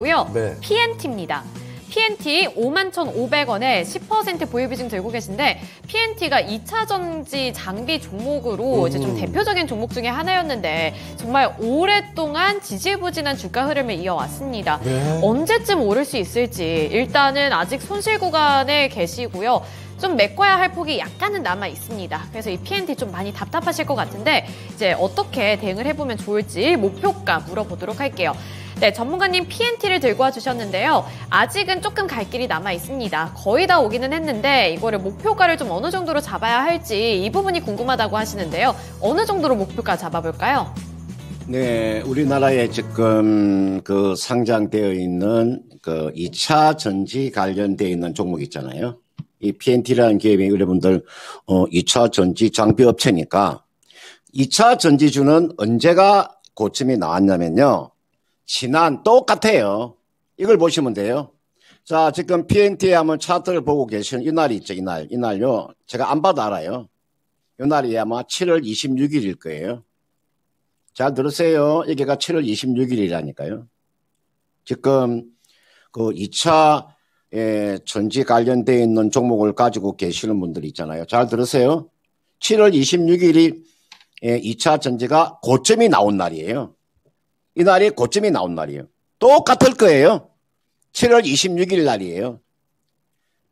고요. 네. PNT입니다. PNT 51,500원에 10% 보유비중 들고 계신데 PNT가 2차 전지 장비 종목으로 음. 이제 좀 음. 대표적인 종목 중에 하나였는데 정말 오랫동안 지지부진한 주가 흐름을 이어왔습니다. 네. 언제쯤 오를 수 있을지 일단은 아직 손실 구간에 계시고요. 좀 메꿔야 할 폭이 약간은 남아 있습니다. 그래서 이 PNT 좀 많이 답답하실 것 같은데 이제 어떻게 대응을 해보면 좋을지 목표가 물어보도록 할게요. 네, 전문가님 PNT를 들고 와주셨는데요. 아직은 조금 갈 길이 남아 있습니다. 거의 다 오기는 했는데 이거를 목표가를 좀 어느 정도로 잡아야 할지 이 부분이 궁금하다고 하시는데요. 어느 정도로 목표가 잡아볼까요? 네, 우리나라에 지금 그 상장되어 있는 그 2차 전지 관련되어 있는 종목 있잖아요. 이 PNT라는 기업이 여러분들 어 2차 전지 장비 업체니까 2차 전지주는 언제가 고점이 나왔냐면요. 지난 똑같아요. 이걸 보시면 돼요. 자, 지금 PNT에 한번 차트를 보고 계신 이날이 있죠, 이날. 이날요. 제가 안 봐도 알아요. 이날이 아마 7월 26일일 거예요. 잘 들으세요. 여기가 7월 26일이라니까요. 지금 그 2차 예, 전지 관련되어 있는 종목을 가지고 계시는 분들 있잖아요. 잘 들으세요. 7월 26일이 예, 2차 전지가 고점이 나온 날이에요. 이 날이 고점이 나온 날이에요. 똑같을 거예요. 7월 26일 날이에요.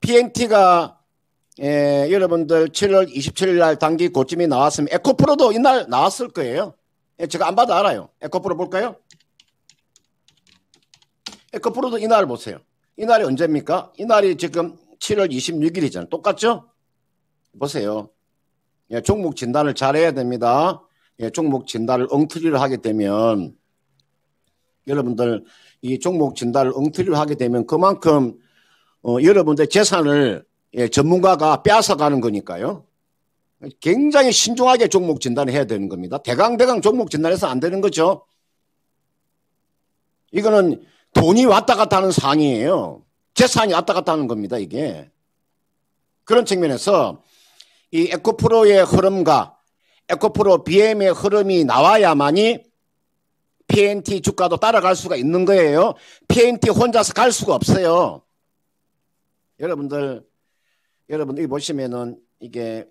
PNT가 에, 예, 여러분들 7월 27일 날 단기 고점이 나왔으면 에코프로도 이 날 나왔을 거예요. 예, 제가 안 받아 알아요. 에코프로 볼까요? 에코프로도 이 날 보세요. 이날이 언제입니까? 이날이 지금 7월 26일이잖아요. 똑같죠? 보세요. 예, 종목 진단을 잘해야 됩니다. 예, 종목 진단을 엉터리를 하게 되면 여러분들 이 종목 진단을 엉터리로 하게 되면 그만큼 어, 여러분들 재산을 예, 전문가가 빼앗아가는 거니까요. 굉장히 신중하게 종목 진단을 해야 되는 겁니다. 대강대강 종목 진단해서 안 되는 거죠. 이거는 돈이 왔다 갔다 하는 상이에요. 황 재산이 왔다 갔다 하는 겁니다, 이게. 그런 측면에서 이 에코프로의 흐름과 에코프로 BM의 흐름이 나와야만이 PNT 주가도 따라갈 수가 있는 거예요. PNT 혼자서 갈 수가 없어요. 여러분들, 여러분들 이 보시면은 이게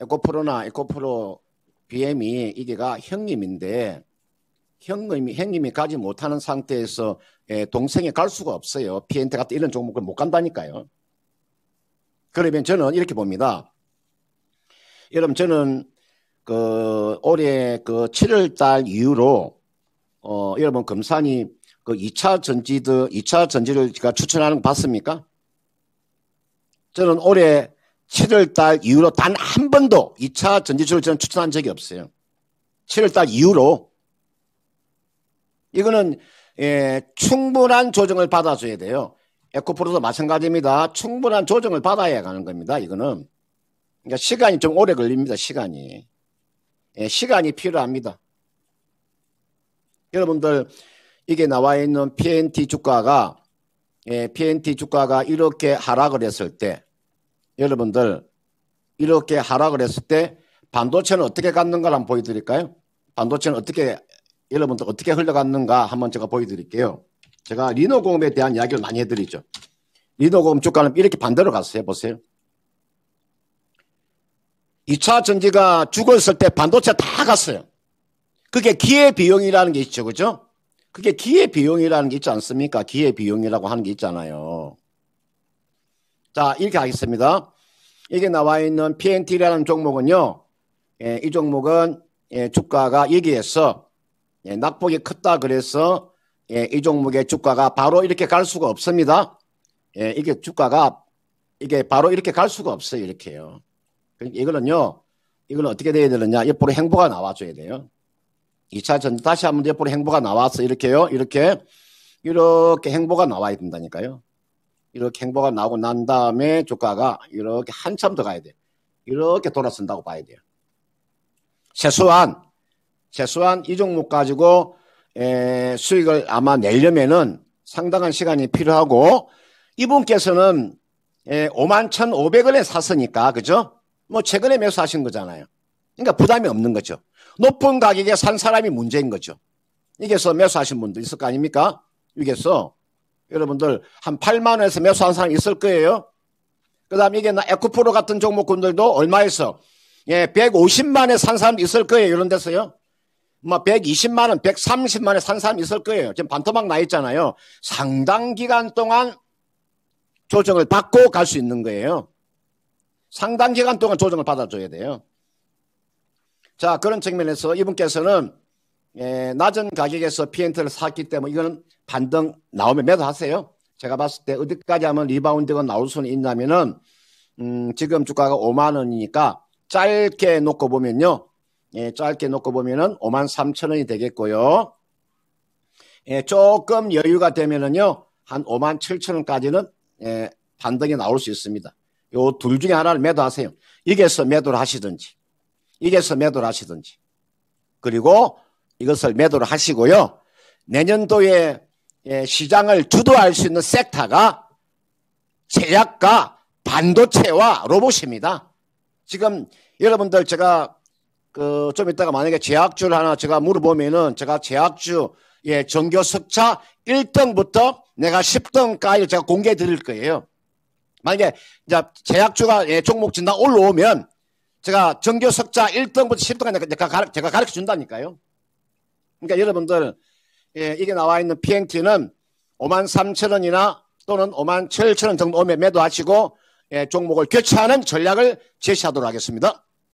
에코프로나 에코프로 BM이 이게가 형님인데 형님이, 형님이 가지 못하는 상태에서 예, 동생이 갈 수가 없어요. PNT 같은 이런 종목을 못 간다니까요. 그러면 저는 이렇게 봅니다. 여러분 저는 그 올해 그 7월 달 이후로 어, 여러분 검산이 그 2차 전지드 2차 전지를 제가 추천하는 거 봤습니까? 저는 올해 7월 달 이후로 단 한 번도 2차 전지주를 저는 추천한 적이 없어요. 7월 달 이후로 이거는 예, 충분한 조정을 받아줘야 돼요. 에코프로도 마찬가지입니다. 충분한 조정을 받아야 가는 겁니다. 이거는 그러니까 시간이 좀 오래 걸립니다. 시간이 예, 시간이 필요합니다. 여러분들 이게 나와 있는 PNT 주가가 예, PNT 주가가 이렇게 하락을 했을 때 여러분들 이렇게 하락을 했을 때 반도체는 어떻게 갔는가를 한번 보여드릴까요? 반도체는 어떻게 여러분들 어떻게 흘러갔는가 한번 제가 보여드릴게요. 제가 리노공업에 대한 이야기를 많이 해드리죠. 리노공업 주가는 이렇게 반대로 갔어요. 보세요. 2차 전지가 죽었을 때 반도체 다 갔어요. 그게 기회 비용이라는 게 있죠. 그죠? 그게 기회 비용이라는 게 있지 않습니까? 기회 비용이라고 하는 게 있잖아요. 자, 이렇게 하겠습니다. 이게 나와 있는 PNT라는 종목은요. 예, 이 종목은 예, 주가가 여기에서 예, 낙폭이 컸다 그래서 예, 이 종목의 주가가 바로 이렇게 갈 수가 없습니다. 예, 이게 주가가 이게 바로 이렇게 갈 수가 없어요. 이렇게요. 그, 이거는요. 이걸 어떻게 돼야 되느냐. 옆으로 행보가 나와줘야 돼요. 2차 전지 다시 한 번 옆으로 행보가 나와서 이렇게요. 이렇게. 이렇게 행보가 나와야 된다니까요. 이렇게 행보가 나오고 난 다음에 조가가 이렇게 한참 더 가야 돼. 이렇게 돌아선다고 봐야 돼요. 최소한, 최소한 이 종목 가지고 에, 수익을 아마 내려면은 상당한 시간이 필요하고 이분께서는 에, 51,500원에 샀으니까, 그죠? 뭐 최근에 매수하신 거잖아요. 그러니까 부담이 없는 거죠. 높은 가격에 산 사람이 문제인 거죠. 이게서 매수하신 분들 있을 거 아닙니까? 이게서 여러분들 한 8만 원에서 매수한 사람 있을 거예요. 그다음 이게 에코프로 같은 종목군들도 얼마에서 예, 150만에 산 사람 있을 거예요. 이런 데서요. 뭐 120만 원, 130만 원에 산 사람 있을 거예요. 지금 반토막 나 있잖아요. 상당 기간 동안 조정을 받고 갈 수 있는 거예요. 상당 기간 동안 조정을 받아줘야 돼요. 자, 그런 측면에서 이분께서는 예, 낮은 가격에서 피엔트를 샀기 때문에 이거는 반등 나오면 매도하세요. 제가 봤을 때 어디까지 하면 리바운드가 나올 수는 있냐면은 음, 지금 주가가 5만 원이니까 짧게 놓고 보면요. 예, 짧게 놓고 보면은 5만 3천 원이 되겠고요. 예, 조금 여유가 되면은요. 한 5만 7천 원까지는 예, 반등이 나올 수 있습니다. 요 둘 중에 하나를 매도하세요. 이게서 매도를 하시든지. 이래서 매도를 하시든지. 그리고 이것을 매도를 하시고요. 내년도에 예, 시장을 주도할 수 있는 섹터가 제약과 반도체와 로봇입니다. 지금 여러분들 제가 그좀 이따가 만약에 제약주를 하나 제가 물어보면은 제가 제약주 예, 전교 석차 1등부터 내가 10등까지 제가 공개해 드릴 거예요. 만약에 이제 제약주가 예, 종목 진단 올라오면 제가 정교 석자 1등부터 10등까지 제가, 제가 가르쳐 준다니까요. 그러니까 여러분들, 예, 이게 나와 있는 PNT는 5만 3천 원이나 또는 5만 7천 원 정도 오면 매도하시고, 예, 종목을 교체하는 전략을 제시하도록 하겠습니다.